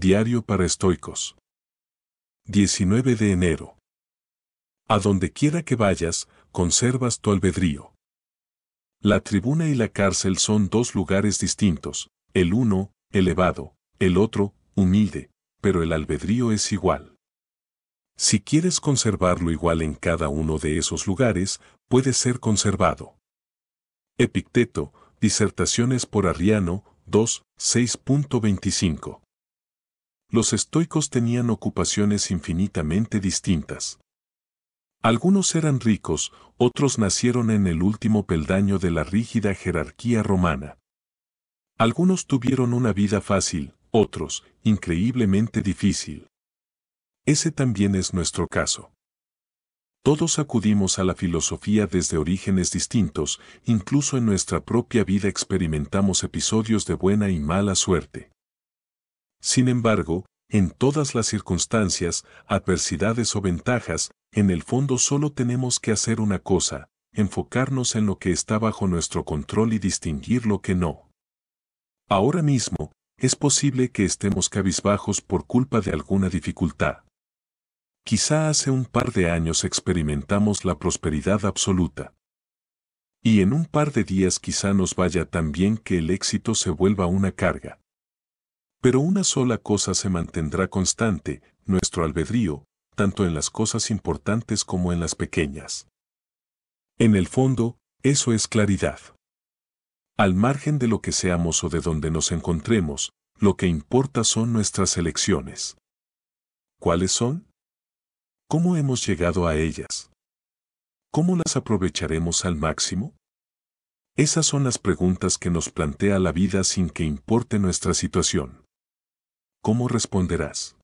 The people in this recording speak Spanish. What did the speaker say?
Diario para estoicos. 19 de enero. A donde quiera que vayas, conservas tu albedrío. La tribuna y la cárcel son dos lugares distintos, el uno, elevado, el otro, humilde, pero el albedrío es igual. Si quieres conservarlo igual en cada uno de esos lugares, puede ser conservado. Epicteto, Disertaciones por Arriano, 2, 6.25 los estoicos tenían ocupaciones infinitamente distintas. Algunos eran ricos, otros nacieron en el último peldaño de la rígida jerarquía romana. Algunos tuvieron una vida fácil, otros, increíblemente difícil. Ese también es nuestro caso. Todos acudimos a la filosofía desde orígenes distintos, incluso en nuestra propia vida experimentamos episodios de buena y mala suerte. Sin embargo, en todas las circunstancias, adversidades o ventajas, en el fondo solo tenemos que hacer una cosa, enfocarnos en lo que está bajo nuestro control y distinguir lo que no. Ahora mismo, es posible que estemos cabizbajos por culpa de alguna dificultad. Quizá hace un par de años experimentamos la prosperidad absoluta. Y en un par de días quizá nos vaya tan bien que el éxito se vuelva una carga. Pero una sola cosa se mantendrá constante, nuestro albedrío, tanto en las cosas importantes como en las pequeñas. En el fondo, eso es claridad. Al margen de lo que seamos o de donde nos encontremos, lo que importa son nuestras elecciones. ¿Cuáles son? ¿Cómo hemos llegado a ellas? ¿Cómo las aprovecharemos al máximo? Esas son las preguntas que nos plantea la vida sin que importe nuestra situación. ¿Cómo responderás?